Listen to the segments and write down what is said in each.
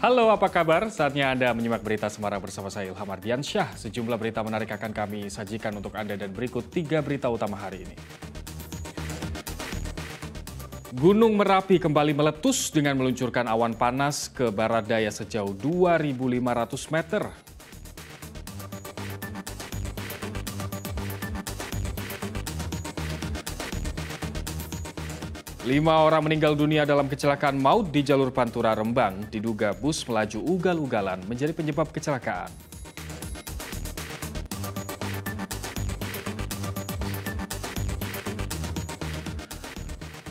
Halo, apa kabar? Saatnya Anda menyimak berita Semarang bersama saya Ilham Ardiansyah. Sejumlah berita menarik akan kami sajikan untuk Anda dan berikut tiga berita utama hari ini. Gunung Merapi kembali meletus dengan meluncurkan awan panas ke barat daya sejauh 2.500 meter. Lima orang meninggal dunia dalam kecelakaan maut di jalur Pantura Rembang. Diduga bus melaju ugal-ugalan menjadi penyebab kecelakaan.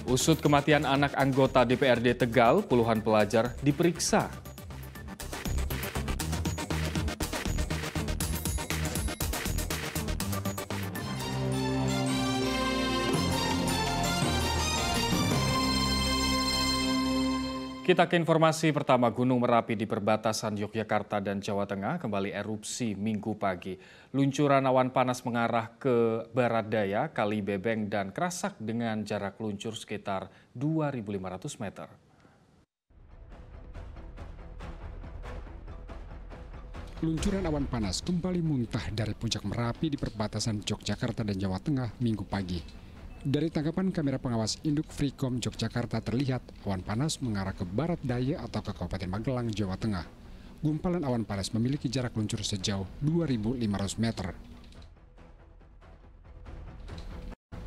Usut kematian anak anggota DPRD Tegal, puluhan pelajar diperiksa Kita ke informasi pertama, Gunung Merapi di perbatasan Yogyakarta dan Jawa Tengah kembali erupsi minggu pagi. Luncuran awan panas mengarah ke barat daya, Kali Bebeng dan Kerasak dengan jarak luncur sekitar 2.500 meter. Luncuran awan panas kembali muntah dari puncak Merapi di perbatasan Yogyakarta dan Jawa Tengah minggu pagi. Dari tangkapan kamera pengawas induk Freecom Yogyakarta terlihat awan panas mengarah ke barat daya atau ke Kabupaten Magelang, Jawa Tengah. Gumpalan awan panas memiliki jarak luncur sejauh 2.500 meter.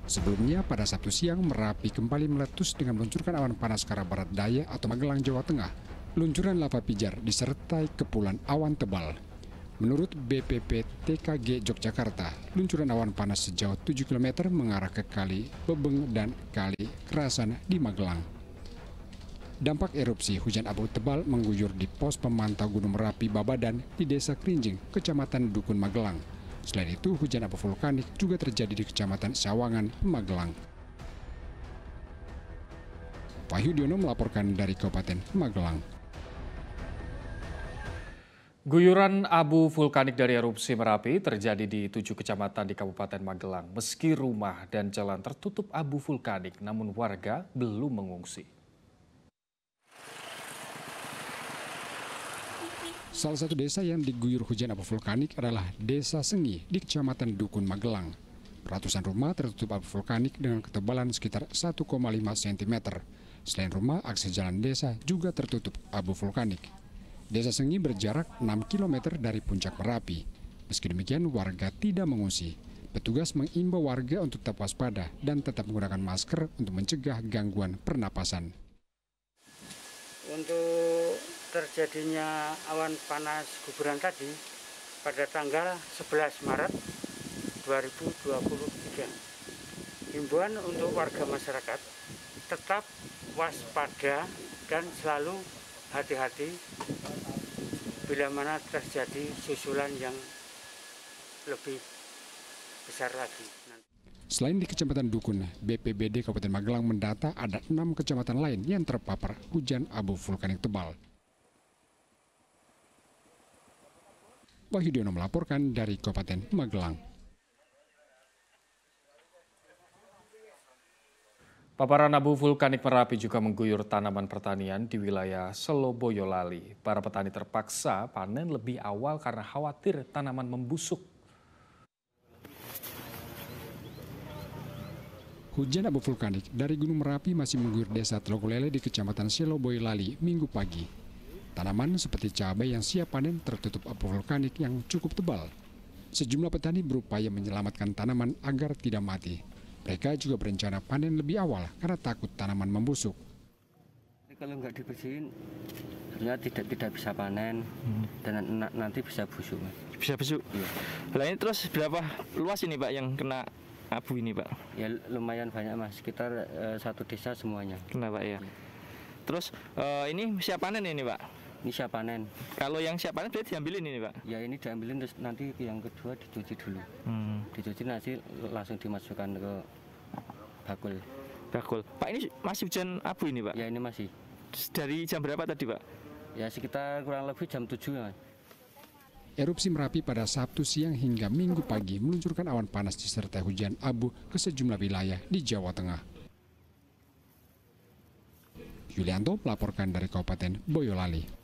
Sebelumnya, pada Sabtu siang, Merapi kembali meletus dengan meluncurkan awan panas ke arah barat daya atau Magelang, Jawa Tengah. Luncuran lava pijar disertai kepulan awan tebal Menurut BPPTKG Yogyakarta, luncuran awan panas sejauh 7 km mengarah ke Kali Bebeng dan Kali Kerasan di Magelang. Dampak erupsi hujan abu tebal mengguyur di pos pemantau Gunung Merapi Babadan di Desa Krinjing, Kecamatan Dukun Magelang. Selain itu, hujan abu vulkanik juga terjadi di Kecamatan Sawangan, Magelang. Wahyu Diono melaporkan dari Kabupaten Magelang. Guyuran abu vulkanik dari erupsi Merapi terjadi di tujuh kecamatan di Kabupaten Magelang. Meski rumah dan jalan tertutup abu vulkanik, namun warga belum mengungsi. Salah satu desa yang diguyur hujan abu vulkanik adalah Desa Sengi di Kecamatan Dukun Magelang. Ratusan rumah tertutup abu vulkanik dengan ketebalan sekitar 1,5 cm. Selain rumah, akses jalan desa juga tertutup abu vulkanik. Desa Sengi berjarak 6 km dari puncak Merapi. Meski demikian, warga tidak mengungsi. Petugas mengimbau warga untuk tetap waspada dan tetap menggunakan masker untuk mencegah gangguan pernapasan. Untuk terjadinya awan panas guguran tadi pada tanggal 11 Maret 2023. Himbauan untuk warga masyarakat tetap waspada dan selalu hati-hati bila mana terjadi susulan yang lebih besar lagi. Selain di Kecamatan Dukun, BPBD Kabupaten Magelang mendata ada enam kecamatan lain yang terpapar hujan abu vulkanik tebal. Wahyudiono melaporkan dari Kabupaten Magelang. Paparan abu vulkanik Merapi juga mengguyur tanaman pertanian di wilayah Seloboyolali. Boyolali. Para petani terpaksa panen lebih awal karena khawatir tanaman membusuk. Hujan abu vulkanik dari Gunung Merapi masih mengguyur desa Lele di kecamatan Seloboyolali Boyolali minggu pagi. Tanaman seperti cabai yang siap panen tertutup abu vulkanik yang cukup tebal. Sejumlah petani berupaya menyelamatkan tanaman agar tidak mati. Mereka juga berencana panen lebih awal karena takut tanaman membusuk. Kalau nggak dibersihin, sebenarnya tidak tidak bisa panen hmm. dan na nanti bisa busuk. Bisa busuk. Iya. Lain terus berapa luas ini pak yang kena abu ini pak? Ya lumayan banyak mas, sekitar uh, satu desa semuanya. Kenapa ya? ya. Terus uh, ini siap panen ini pak? Ini siap panen. Kalau yang siap panen berarti diambilin ini pak? Ya ini diambilin terus nanti yang kedua dicuci dulu. Hmm. Dicuci nanti langsung dimasukkan ke bakul. Bakul. Pak ini masih hujan abu ini pak? Ya ini masih. Dari jam berapa tadi pak? Ya sekitar kurang lebih jam 7 ya. Erupsi Merapi pada Sabtu siang hingga Minggu pagi meluncurkan awan panas disertai hujan abu ke sejumlah wilayah di Jawa Tengah. Yulianto melaporkan dari Kabupaten Boyolali.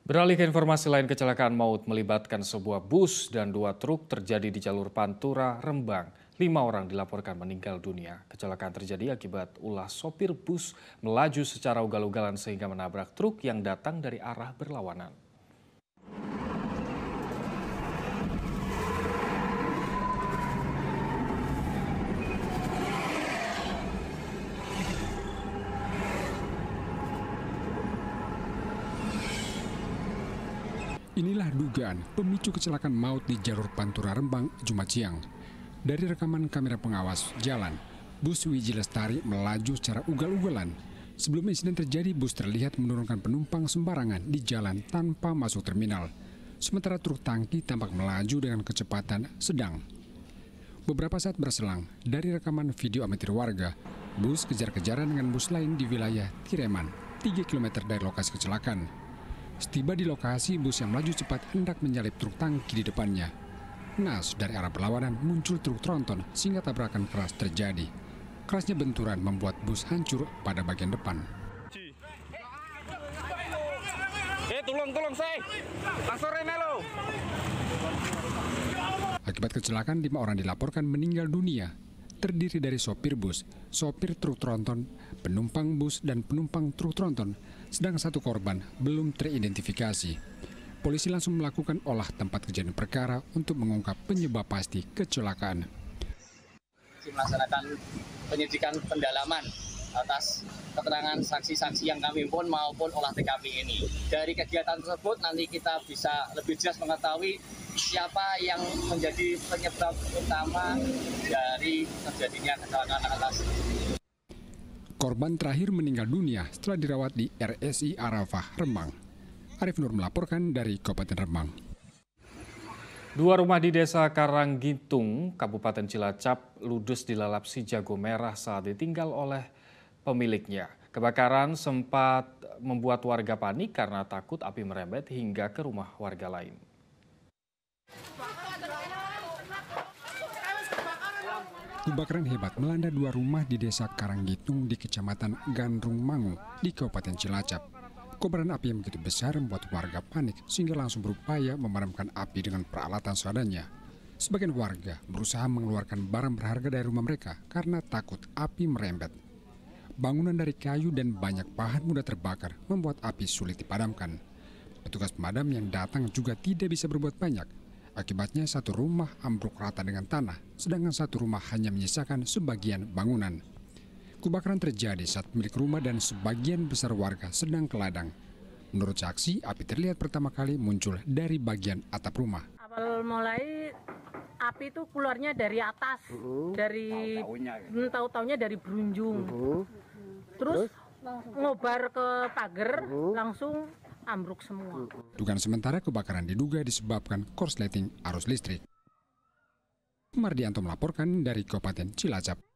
Beralih ke informasi lain, kecelakaan maut melibatkan sebuah bus dan dua truk terjadi di jalur Pantura, Rembang. Lima orang dilaporkan meninggal dunia. Kecelakaan terjadi akibat ulah sopir bus melaju secara ugal-ugalan sehingga menabrak truk yang datang dari arah berlawanan. Inilah dugaan pemicu kecelakaan maut di jalur Pantura Rembang Jumat siang. Dari rekaman kamera pengawas jalan, bus Wiji Lestari melaju secara ugal-ugalan. Sebelum insiden terjadi, bus terlihat menurunkan penumpang sembarangan di jalan tanpa masuk terminal. Sementara truk tangki tampak melaju dengan kecepatan sedang. Beberapa saat berselang, dari rekaman video amatir warga, bus kejar-kejaran dengan bus lain di wilayah Tireman, 3 km dari lokasi kecelakaan. Setiba di lokasi, bus yang melaju cepat hendak menyalip truk tangki di depannya. Nas dari arah berlawanan muncul truk tronton sehingga tabrakan keras terjadi. Kerasnya benturan membuat bus hancur pada bagian depan. Eh, tolong, tolong, saya. lo. Akibat kecelakaan, lima orang dilaporkan meninggal dunia, terdiri dari sopir bus, sopir truk tronton, penumpang bus, dan penumpang truk tronton, sedang satu korban belum teridentifikasi. Polisi langsung melakukan olah tempat kejadian perkara untuk mengungkap penyebab pasti kecelakaan. Melaksanakan penyidikan pendalaman atas keterangan saksi-saksi yang kami himpun maupun olah TKP ini. Dari kegiatan tersebut nanti kita bisa lebih jelas mengetahui siapa yang menjadi penyebab utama dari terjadinya kecelakaan atas Korban terakhir meninggal dunia setelah dirawat di RSI Arafah, Rembang. Arif Nur melaporkan dari Kabupaten Rembang. Dua rumah di desa Karanggitung, Kabupaten Cilacap, ludes dilalap si jago merah saat ditinggal oleh pemiliknya. Kebakaran sempat membuat warga panik karena takut api merembet hingga ke rumah warga lain. Kebakaran hebat melanda dua rumah di desa Karanggitung di kecamatan Gandrung Mangu di Kabupaten Cilacap. Kobaran api yang begitu besar membuat warga panik sehingga langsung berupaya memadamkan api dengan peralatan seadanya. Sebagian warga berusaha mengeluarkan barang berharga dari rumah mereka karena takut api merembet. Bangunan dari kayu dan banyak bahan mudah terbakar membuat api sulit dipadamkan. Petugas pemadam yang datang juga tidak bisa berbuat banyak Akibatnya satu rumah ambruk rata dengan tanah, sedangkan satu rumah hanya menyisakan sebagian bangunan. Kebakaran terjadi saat pemilik rumah dan sebagian besar warga sedang ke ladang. Menurut saksi, api terlihat pertama kali muncul dari bagian atap rumah. Awal mulai api itu keluarnya dari atas, uh -huh. dari tahu-tahunya gitu. hmm, dari berunjung. Uh -huh. Terus, Terus ngobar ke pagar, uh -huh. langsung ambruk semua. Dugaan sementara kebakaran diduga disebabkan korsleting arus listrik. Mardianto melaporkan dari Kabupaten Cilacap.